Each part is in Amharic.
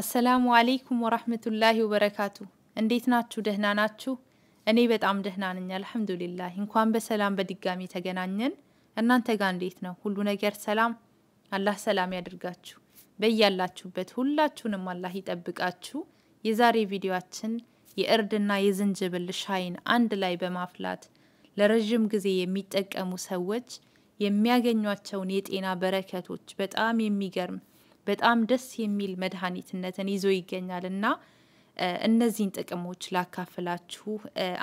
አሰላሙ አለይኩም ወራህመቱላሂ ወበረካቱ። እንዴት ናችሁ? ደህና ናችሁ? እኔ በጣም ደህና ነኝ አልሐምዱሊላህ። እንኳን በሰላም በድጋሚ ተገናኘን። እናንተ ጋር እንዴት ነው? ሁሉ ነገር ሰላም? አላህ ሰላም ያድርጋችሁ። በያላችሁበት ሁላችሁንም አላህ ይጠብቃችሁ። የዛሬ ቪዲዮአችን የእርድና የዝንጅብል ሻይን አንድ ላይ በማፍላት ለረዥም ጊዜ የሚጠቀሙ ሰዎች የሚያገኟቸውን የጤና በረከቶች በጣም የሚገርም በጣም ደስ የሚል መድኃኒትነትን ይዞ ይገኛል እና እነዚህን ጥቅሞች ላካፍላችሁ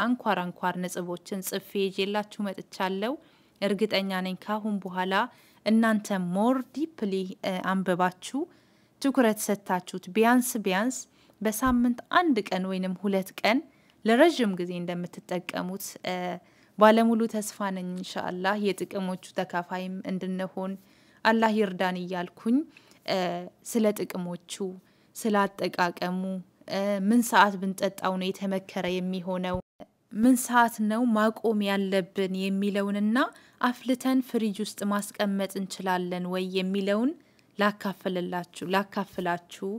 አንኳር አንኳር ነጥቦችን ጽፌ ይዤላችሁ መጥቻለሁ። እርግጠኛ ነኝ ካሁን በኋላ እናንተ ሞር ዲፕሊ አንብባችሁ ትኩረት ሰጥታችሁት ቢያንስ ቢያንስ በሳምንት አንድ ቀን ወይንም ሁለት ቀን ለረዥም ጊዜ እንደምትጠቀሙት ባለሙሉ ተስፋ ነኝ። እንሻአላህ የጥቅሞቹ ተካፋይም እንድንሆን አላህ ይርዳን እያልኩኝ ስለ ጥቅሞቹ፣ ስለ አጠቃቀሙ፣ ምን ሰዓት ብንጠጣው ነው የተመከረ የሚሆነው፣ ምን ሰዓት ነው ማቆም ያለብን የሚለውንና አፍልተን ፍሪጅ ውስጥ ማስቀመጥ እንችላለን ወይ የሚለውን ላካፍልላችሁ ላካፍላችሁ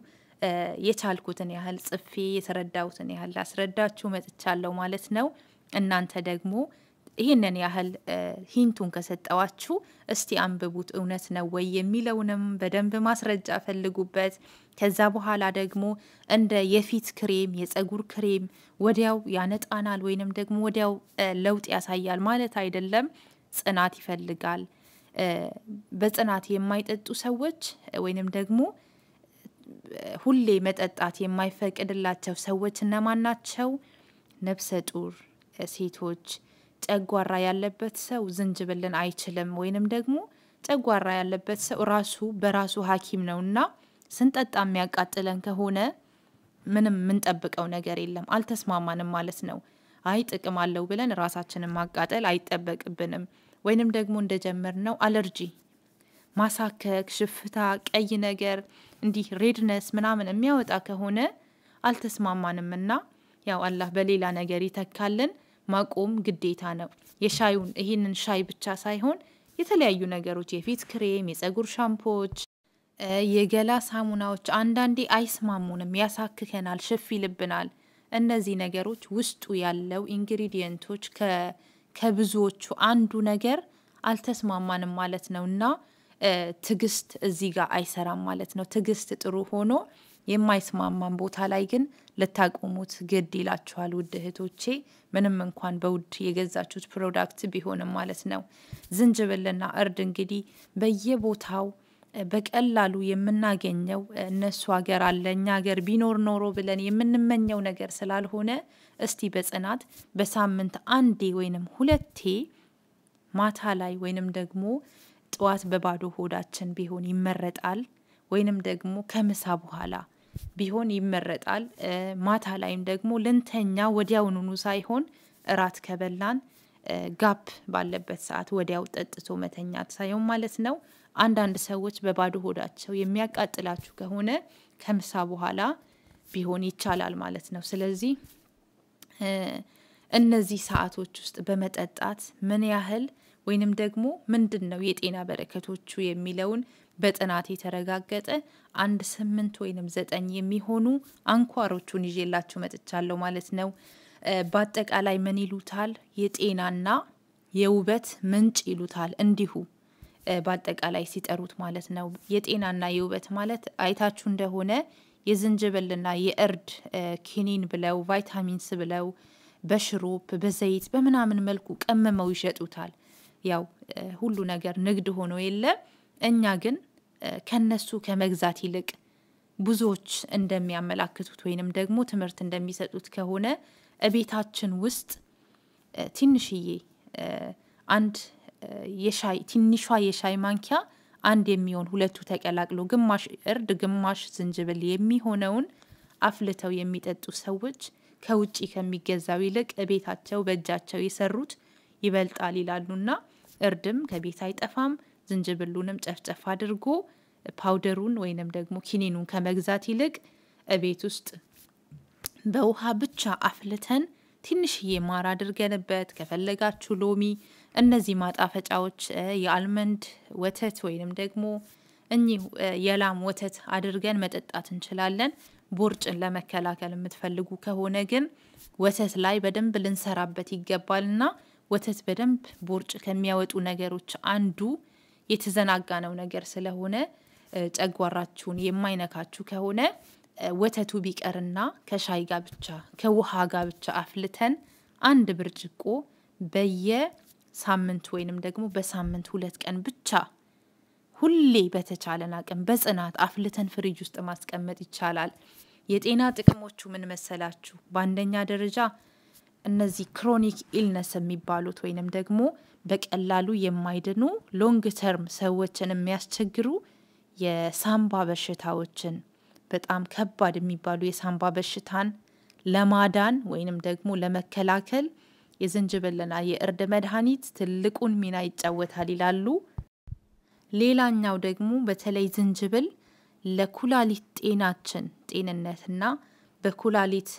የቻልኩትን ያህል ጽፌ የተረዳሁትን ያህል ላስረዳችሁ መጥቻለሁ ማለት ነው። እናንተ ደግሞ ይህንን ያህል ሂንቱን ከሰጠዋችሁ እስቲ አንብቡት፣ እውነት ነው ወይ የሚለውንም በደንብ ማስረጃ ፈልጉበት። ከዛ በኋላ ደግሞ እንደ የፊት ክሬም፣ የጸጉር ክሬም ወዲያው ያነጣናል ወይንም ደግሞ ወዲያው ለውጥ ያሳያል ማለት አይደለም። ጽናት ይፈልጋል። በጽናት የማይጠጡ ሰዎች ወይንም ደግሞ ሁሌ መጠጣት የማይፈቅድላቸው ሰዎች እነማን ናቸው? ነፍሰ ጡር ሴቶች ጨጓራ ያለበት ሰው ዝንጅብልን አይችልም፣ ወይንም ደግሞ ጨጓራ ያለበት ሰው ራሱ በራሱ ሐኪም እና ስንጠጣ የሚያቃጥለን ከሆነ ምንም የምንጠብቀው ነገር የለም፣ አልተስማማንም ማለት ነው። አይ ጥቅም አለው ብለን ራሳችንን ማቃጠል አይጠበቅብንም። ወይንም ደግሞ ነው አለርጂ ማሳከክ፣ ሽፍታ፣ ቀይ ነገር እንዲህ ሬድነስ ምናምን የሚያወጣ ከሆነ አልተስማማንም እና ያው አላህ በሌላ ነገር ይተካልን። ማቆም ግዴታ ነው። የሻዩን ይህንን ሻይ ብቻ ሳይሆን የተለያዩ ነገሮች የፊት ክሬም፣ የፀጉር ሻምፖዎች፣ የገላ ሳሙናዎች አንዳንዴ አይስማሙንም፣ ያሳክከናል፣ ሸፍ ይልብናል። እነዚህ ነገሮች ውስጡ ያለው ኢንግሪዲየንቶች ከብዙዎቹ አንዱ ነገር አልተስማማንም ማለት ነው እና ትግስት እዚህ ጋር አይሰራም ማለት ነው። ትግስት ጥሩ ሆኖ የማይስማማን ቦታ ላይ ግን ልታቆሙት ግድ ይላችኋል። ውድ እህቶቼ ምንም እንኳን በውድ የገዛችሁት ፕሮዳክት ቢሆንም ማለት ነው። ዝንጅብልና እርድ እንግዲህ በየቦታው በቀላሉ የምናገኘው እነሱ ሀገር አለ እኛ ሀገር ቢኖር ኖሮ ብለን የምንመኘው ነገር ስላልሆነ እስቲ በጽናት በሳምንት አንዴ ወይንም ሁለቴ ማታ ላይ ወይንም ደግሞ ጠዋት በባዶ ሆዳችን ቢሆን ይመረጣል። ወይንም ደግሞ ከምሳ በኋላ ቢሆን ይመረጣል። ማታ ላይም ደግሞ ልንተኛ ወዲያውኑኑ ሳይሆን እራት ከበላን ጋፕ ባለበት ሰዓት ወዲያው ጠጥቶ መተኛት ሳይሆን ማለት ነው። አንዳንድ ሰዎች በባዶ ሆዳቸው የሚያቃጥላችሁ ከሆነ ከምሳ በኋላ ቢሆን ይቻላል ማለት ነው። ስለዚህ እነዚህ ሰዓቶች ውስጥ በመጠጣት ምን ያህል ወይንም ደግሞ ምንድን ነው የጤና በረከቶቹ የሚለውን በጥናት የተረጋገጠ አንድ ስምንት ወይንም ዘጠኝ የሚሆኑ አንኳሮቹን ይዤላችሁ መጥቻለሁ ማለት ነው። በአጠቃላይ ምን ይሉታል? የጤናና የውበት ምንጭ ይሉታል እንዲሁ በአጠቃላይ ሲጠሩት ማለት ነው። የጤናና የውበት ማለት አይታችሁ እንደሆነ የዝንጅብልና የእርድ ኪኒን ብለው ቫይታሚንስ ብለው በሽሮፕ በዘይት በምናምን መልኩ ቀምመው ይሸጡታል። ያው ሁሉ ነገር ንግድ ሆኖ የለ እኛ ግን ከነሱ ከመግዛት ይልቅ ብዙዎች እንደሚያመላክቱት ወይንም ደግሞ ትምህርት እንደሚሰጡት ከሆነ እቤታችን ውስጥ ትንሽዬ አንድ የሻይ ትንሿ የሻይ ማንኪያ አንድ የሚሆን ሁለቱ ተቀላቅሎ ግማሽ እርድ ግማሽ ዝንጅብል የሚሆነውን አፍልተው የሚጠጡ ሰዎች ከውጭ ከሚገዛው ይልቅ እቤታቸው በእጃቸው የሰሩት ይበልጣል ይላሉና እርድም ከቤት አይጠፋም። ዝንጅብሉንም ጨፍጨፍ አድርጎ ፓውደሩን ወይንም ደግሞ ኪኒኑን ከመግዛት ይልቅ እቤት ውስጥ በውሃ ብቻ አፍልተን ትንሽዬ ማር አድርገንበት ከፈለጋችሁ ሎሚ፣ እነዚህ ማጣፈጫዎች የአልመንድ ወተት ወይንም ደግሞ እኚህ የላም ወተት አድርገን መጠጣት እንችላለን። ቦርጭን ለመከላከል የምትፈልጉ ከሆነ ግን ወተት ላይ በደንብ ልንሰራበት ይገባልና ወተት በደንብ ቦርጭ ከሚያወጡ ነገሮች አንዱ የተዘናጋነው ነገር ስለሆነ ጨጓራችሁን የማይነካችሁ ከሆነ ወተቱ ቢቀርና ከሻይ ጋ ብቻ ከውሃ ጋ ብቻ አፍልተን አንድ ብርጭቆ ሳምንት ወይንም ደግሞ በሳምንት ሁለት ቀን ብቻ ሁሌ በተቻለን አቅም በጽናት አፍልተን ፍሪጅ ውስጥ ማስቀመጥ ይቻላል። የጤና ጥቅሞቹ ምን መሰላችሁ? በአንደኛ ደረጃ እነዚህ ክሮኒክ ኢልነስ የሚባሉት ወይንም ደግሞ በቀላሉ የማይድኑ ሎንግ ተርም ሰዎችን የሚያስቸግሩ የሳምባ በሽታዎችን በጣም ከባድ የሚባሉ የሳምባ በሽታን ለማዳን ወይንም ደግሞ ለመከላከል የዝንጅብልና የእርድ መድኃኒት ትልቁን ሚና ይጫወታል ይላሉ። ሌላኛው ደግሞ በተለይ ዝንጅብል ለኩላሊት ጤናችን ጤንነትና በኩላሊት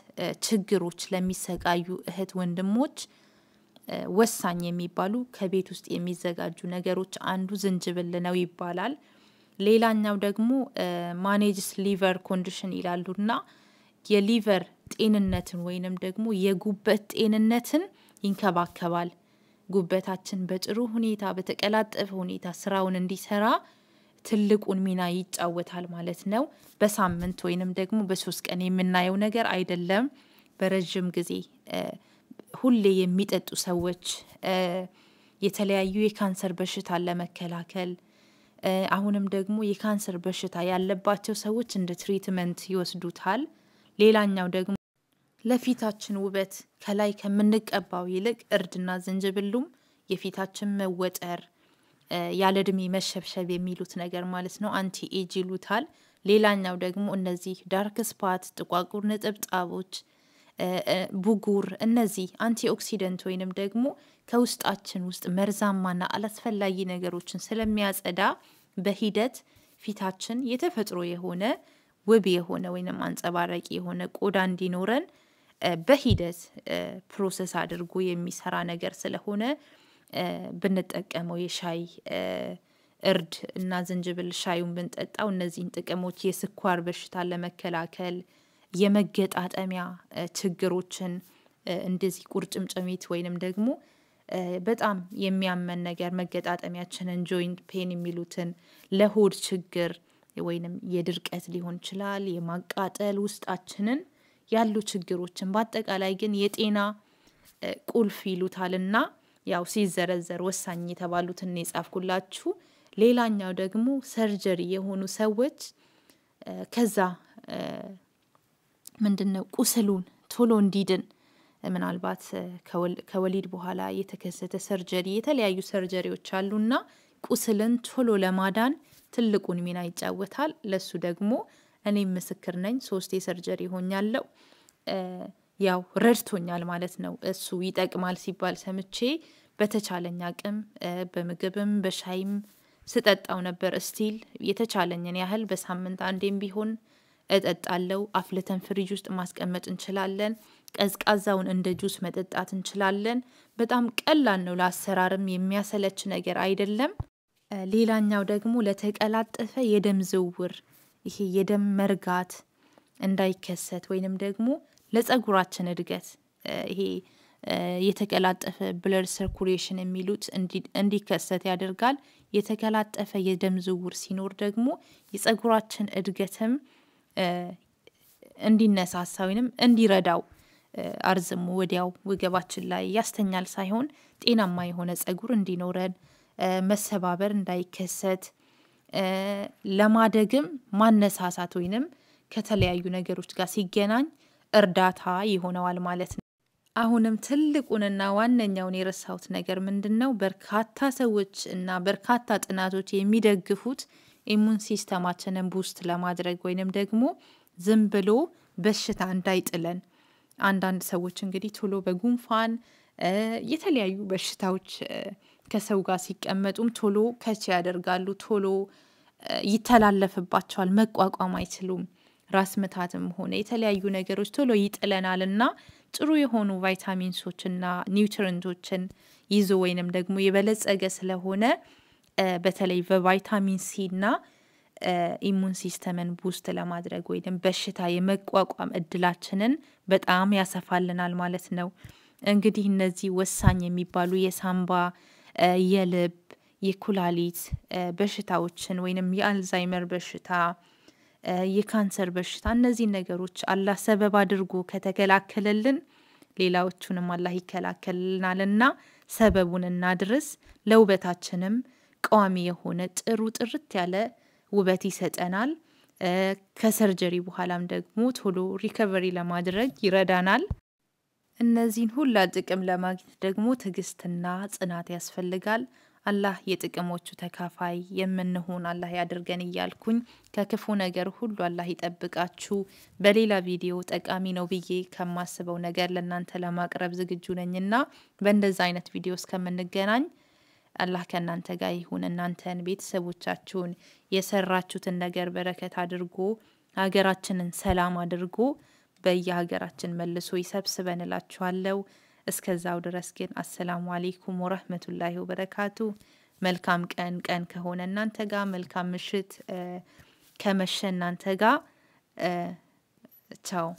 ችግሮች ለሚሰቃዩ እህት ወንድሞች ወሳኝ የሚባሉ ከቤት ውስጥ የሚዘጋጁ ነገሮች አንዱ ዝንጅብል ነው ይባላል። ሌላኛው ደግሞ ማኔጅስ ሊቨር ኮንዲሽን ይላሉና የሊቨር ጤንነትን ወይንም ደግሞ የጉበት ጤንነትን ይንከባከባል። ጉበታችን በጥሩ ሁኔታ በተቀላጠፈ ሁኔታ ስራውን እንዲሰራ ትልቁን ሚና ይጫወታል ማለት ነው። በሳምንት ወይንም ደግሞ በሶስት ቀን የምናየው ነገር አይደለም። በረዥም ጊዜ ሁሌ የሚጠጡ ሰዎች የተለያዩ የካንሰር በሽታን ለመከላከል አሁንም ደግሞ የካንሰር በሽታ ያለባቸው ሰዎች እንደ ትሪትመንት ይወስዱታል። ሌላኛው ደግሞ ለፊታችን ውበት ከላይ ከምንቀባው ይልቅ እርድና ዝንጅብሉም የፊታችን መወጠር ያለ እድሜ መሸብሸብ የሚሉት ነገር ማለት ነው። አንቲ ኤጅ ይሉታል። ሌላኛው ደግሞ እነዚህ ዳርክ ስፓት፣ ጥቋቁር ነጠብጣቦች፣ ብጉር እነዚህ አንቲ ኦክሲደንት ወይንም ደግሞ ከውስጣችን ውስጥ መርዛማና አላስፈላጊ ነገሮችን ስለሚያጸዳ በሂደት ፊታችን የተፈጥሮ የሆነ ውብ የሆነ ወይንም አንጸባራቂ የሆነ ቆዳ እንዲኖረን በሂደት ፕሮሰስ አድርጎ የሚሰራ ነገር ስለሆነ ብንጠቀመው የሻይ እርድ እና ዝንጅብል ሻዩን ብንጠጣው እነዚህን ጥቅሞች የስኳር በሽታ ለመከላከል የመገጣጠሚያ ችግሮችን እንደዚህ ቁርጭምጭሚት ወይንም ደግሞ በጣም የሚያመን ነገር መገጣጠሚያችንን ጆይንት ፔን የሚሉትን ለሆድ ችግር ወይንም የድርቀት ሊሆን ይችላል፣ የማቃጠል ውስጣችንን ያሉ ችግሮችን በአጠቃላይ ግን የጤና ቁልፍ ይሉታልና ያው ሲዘረዘር ወሳኝ የተባሉትን የጻፍኩላችሁ። ሌላኛው ደግሞ ሰርጀሪ የሆኑ ሰዎች ከዛ ምንድን ነው ቁስሉን ቶሎ እንዲድን ምናልባት ከወሊድ በኋላ የተከሰተ ሰርጀሪ የተለያዩ ሰርጀሪዎች አሉና ቁስልን ቶሎ ለማዳን ትልቁን ሚና ይጫወታል። ለሱ ደግሞ እኔም ምስክር ነኝ። ሶስት የሰርጀሪ ሆኛለው። ያው ረድቶኛል ማለት ነው። እሱ ይጠቅማል ሲባል ሰምቼ በተቻለኝ አቅም በምግብም በሻይም ስጠጣው ነበር። እስቲል የተቻለኝን ያህል በሳምንት አንዴም ቢሆን እጠጣለው። አፍልተን ፍሪጅ ውስጥ ማስቀመጥ እንችላለን። ቀዝቃዛውን እንደ ጁስ መጠጣት እንችላለን። በጣም ቀላል ነው። ለአሰራርም የሚያሰለች ነገር አይደለም። ሌላኛው ደግሞ ለተቀላጠፈ የደም ዝውውር ይሄ የደም መርጋት እንዳይከሰት ወይንም ደግሞ ለጸጉራችን እድገት ይሄ የተቀላጠፈ ብለድ ሰርኩሌሽን የሚሉት እንዲከሰት ያደርጋል። የተቀላጠፈ የደም ዝውውር ሲኖር ደግሞ የጸጉራችን እድገትም እንዲነሳሳ ወይንም እንዲረዳው አርዝሞ ወዲያው ወገባችን ላይ ያስተኛል ሳይሆን ጤናማ የሆነ ጸጉር እንዲኖረን መሰባበር እንዳይከሰት ለማደግም ማነሳሳት ወይንም ከተለያዩ ነገሮች ጋር ሲገናኝ እርዳታ ይሆነዋል ማለት ነው። አሁንም ትልቁንና ዋነኛውን የረሳሁት ነገር ምንድን ነው? በርካታ ሰዎች እና በርካታ ጥናቶች የሚደግፉት ኢሙን ሲስተማችንን ቡስት ለማድረግ ወይንም ደግሞ ዝም ብሎ በሽታ እንዳይጥለን አንዳንድ ሰዎች እንግዲህ ቶሎ በጉንፋን የተለያዩ በሽታዎች ከሰው ጋር ሲቀመጡም ቶሎ ከች ያደርጋሉ፣ ቶሎ ይተላለፍባቸዋል፣ መቋቋም አይችሉም። ራስ ምታትም ሆነ የተለያዩ ነገሮች ቶሎ ይጥለናል እና ጥሩ የሆኑ ቫይታሚንሶችና ኒውትሪንቶችን ይዞ ወይንም ደግሞ የበለጸገ ስለሆነ በተለይ በቫይታሚን ሲ እና ኢሙን ሲስተምን ቡስት ለማድረግ ወይም በሽታ የመቋቋም እድላችንን በጣም ያሰፋልናል ማለት ነው። እንግዲህ እነዚህ ወሳኝ የሚባሉ የሳምባ፣ የልብ፣ የኩላሊት በሽታዎችን ወይንም የአልዛይመር በሽታ የካንሰር በሽታ እነዚህን ነገሮች አላህ ሰበብ አድርጎ ከተከላከለልን ሌላዎቹንም አላህ ይከላከልናልና ሰበቡን እናድርስ። ለውበታችንም ቋሚ የሆነ ጥሩ ጥርት ያለ ውበት ይሰጠናል። ከሰርጀሪ በኋላም ደግሞ ቶሎ ሪከቨሪ ለማድረግ ይረዳናል። እነዚህን ሁላ ጥቅም ለማግኘት ደግሞ ትዕግስትና ጽናት ያስፈልጋል። አላህ የጥቅሞቹ ተካፋይ የምንሆን አላህ ያድርገን እያልኩኝ ከክፉ ነገር ሁሉ አላህ ይጠብቃችሁ። በሌላ ቪዲዮ ጠቃሚ ነው ብዬ ከማስበው ነገር ለእናንተ ለማቅረብ ዝግጁ ነኝና በእንደዛ አይነት ቪዲዮ እስከምንገናኝ አላህ ከእናንተ ጋር ይሁን። እናንተን ቤተሰቦቻችሁን፣ የሰራችሁትን ነገር በረከት አድርጎ ሀገራችንን ሰላም አድርጎ በየሀገራችን መልሶ ይሰብስበን እላችኋለሁ። እስከዛው ድረስ ግን አሰላሙ አሌይኩም ወረህመቱላሂ ወበረካቱ። መልካም ቀን ቀን ከሆነ እናንተ ጋ መልካም ምሽት ከመሸ እናንተ ጋ ቻው